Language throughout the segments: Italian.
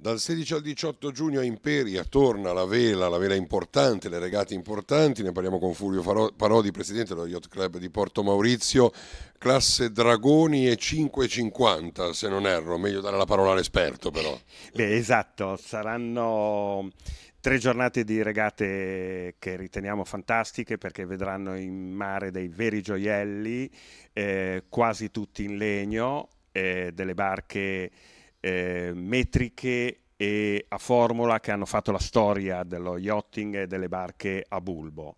Dal 16 al 18 giugno a Imperia torna la vela, la vela importante, le regate importanti, ne parliamo con Fulvio Parodi, presidente dello Yacht Club di Porto Maurizio, classe Dragoni e 550 se non erro, meglio dare la parola all'esperto però. Beh, esatto, saranno tre giornate di regate che riteniamo fantastiche perché vedranno in mare dei veri gioielli, eh, quasi tutti in legno, eh, delle barche eh, metriche e a formula che hanno fatto la storia dello yachting e delle barche a bulbo.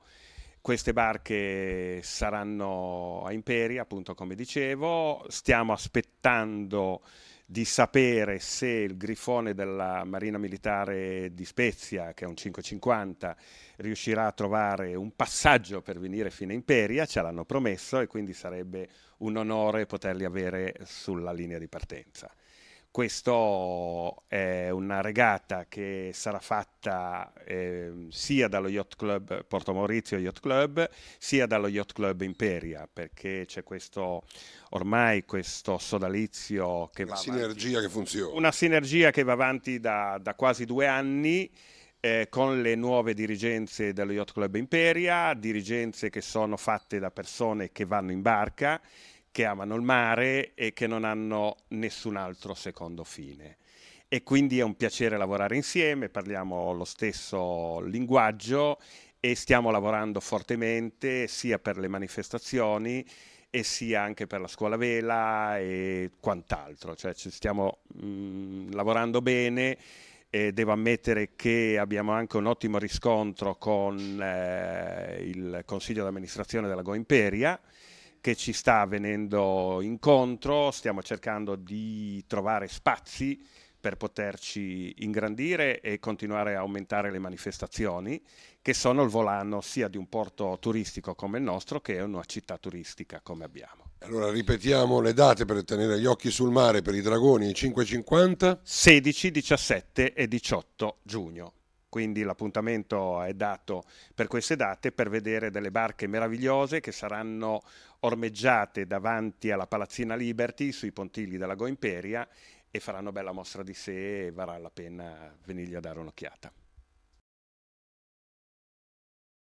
Queste barche saranno a Imperia, appunto come dicevo, stiamo aspettando di sapere se il grifone della Marina Militare di Spezia, che è un 550, riuscirà a trovare un passaggio per venire fino a Imperia, ce l'hanno promesso e quindi sarebbe un onore poterli avere sulla linea di partenza. Questo è una regata che sarà fatta eh, sia dallo Yacht Club Porto Maurizio Yacht Club sia dallo Yacht Club Imperia perché c'è questo ormai questo sodalizio che una va sinergia avanti, che funziona. Una sinergia che va avanti da, da quasi due anni eh, con le nuove dirigenze dello Yacht Club Imperia, dirigenze che sono fatte da persone che vanno in barca che amano il mare e che non hanno nessun altro secondo fine. E quindi è un piacere lavorare insieme, parliamo lo stesso linguaggio e stiamo lavorando fortemente sia per le manifestazioni e sia anche per la scuola vela e quant'altro, cioè ci stiamo mh, mm, lavorando bene e devo ammettere che abbiamo anche un ottimo riscontro con eh, il consiglio d'amministrazione della Go Imperia che ci sta venendo incontro, stiamo cercando di trovare spazi per poterci ingrandire e continuare a aumentare le manifestazioni, che sono il volano sia di un porto turistico come il nostro che una città turistica come abbiamo. Allora ripetiamo le date per tenere gli occhi sul mare per i dragoni 5.50, 16, 17 e 18 giugno quindi l'appuntamento è dato per queste date per vedere delle barche meravigliose che saranno ormeggiate davanti alla Palazzina Liberty sui pontigli della Go Imperia e faranno bella mostra di sé e varrà la pena venirgli a dare un'occhiata.